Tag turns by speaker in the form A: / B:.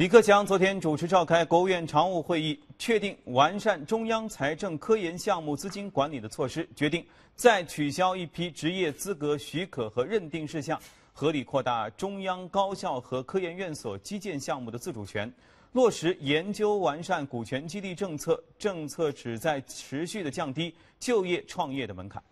A: 李克强昨天主持召开国务院常务会议，确定完善中央财政科研项目资金管理的措施，决定再取消一批职业资格许可和认定事项，合理扩大中央高校和科研院所基建项目的自主权，落实研究完善股权激励政策，政策旨在持续的降低就业创业的门槛。